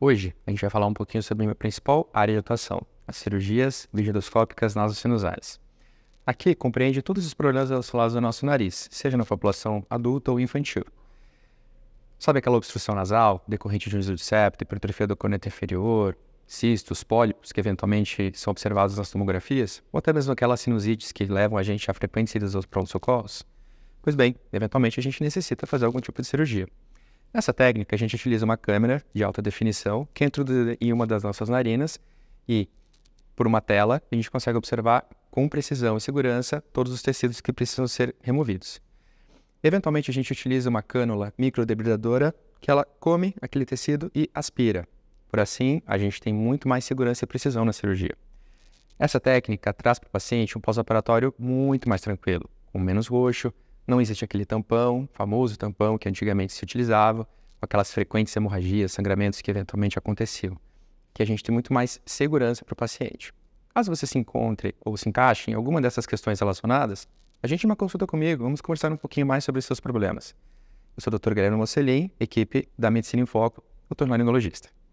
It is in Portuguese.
Hoje, a gente vai falar um pouquinho sobre a minha principal área de atuação, as cirurgias ligadoscópicas nasocinusais. Aqui compreende todos os problemas relacionados ao nosso nariz, seja na população adulta ou infantil. Sabe aquela obstrução nasal, decorrente de um de septo, hipertrofia do corneta inferior, cistos, pólipos, que eventualmente são observados nas tomografias, ou até mesmo aquelas sinusites que levam a gente a frequentes idas aos pronto-socorros? Pois bem, eventualmente a gente necessita fazer algum tipo de cirurgia. Nessa técnica, a gente utiliza uma câmera de alta definição que entra em uma das nossas narinas e, por uma tela, a gente consegue observar com precisão e segurança todos os tecidos que precisam ser removidos. Eventualmente, a gente utiliza uma cânula microdebridadora que ela come aquele tecido e aspira. Por assim, a gente tem muito mais segurança e precisão na cirurgia. Essa técnica traz para o paciente um pós-operatório muito mais tranquilo, com menos roxo, não existe aquele tampão, famoso tampão que antigamente se utilizava, com aquelas frequentes hemorragias, sangramentos que eventualmente aconteciam. Que a gente tem muito mais segurança para o paciente. Caso você se encontre ou se encaixe em alguma dessas questões relacionadas, a tem uma consulta comigo, vamos conversar um pouquinho mais sobre os seus problemas. Eu sou o Dr. Guilherme Mocelin, equipe da Medicina em Foco, otorrinolaringologista.